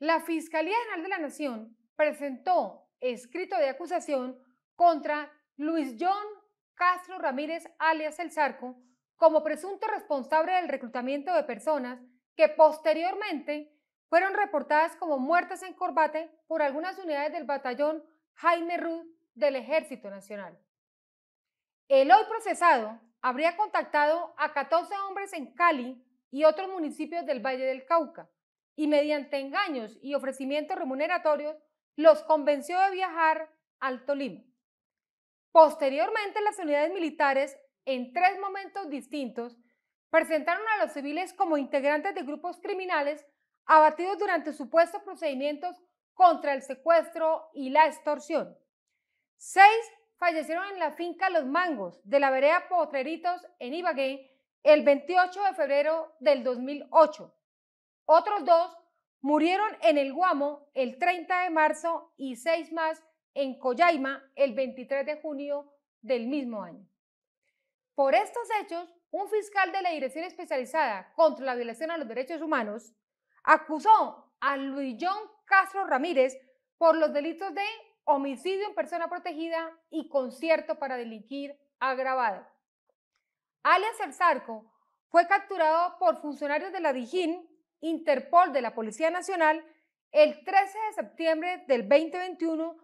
La Fiscalía General de la Nación presentó escrito de acusación contra Luis John Castro Ramírez, alias El Zarco, como presunto responsable del reclutamiento de personas que posteriormente fueron reportadas como muertas en combate por algunas unidades del batallón Jaime Ruth del Ejército Nacional. El hoy procesado habría contactado a 14 hombres en Cali y otros municipios del Valle del Cauca, y mediante engaños y ofrecimientos remuneratorios los convenció de viajar al Tolima. Posteriormente, las unidades militares, en tres momentos distintos, presentaron a los civiles como integrantes de grupos criminales abatidos durante supuestos procedimientos contra el secuestro y la extorsión. Seis fallecieron en la finca Los Mangos de la vereda Potreritos en Ibagué el 28 de febrero del 2008. Otros dos murieron en el Guamo el 30 de marzo y seis más en Coyaima el 23 de junio del mismo año. Por estos hechos, un fiscal de la Dirección Especializada contra la Violación a los Derechos Humanos acusó a Luis Castro Ramírez por los delitos de homicidio en persona protegida y concierto para delinquir agravado. Alias El Zarco fue capturado por funcionarios de la DIGIN Interpol de la Policía Nacional el 13 de septiembre del 2021,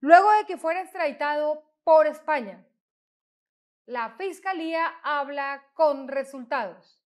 luego de que fuera extraditado por España. La Fiscalía habla con resultados.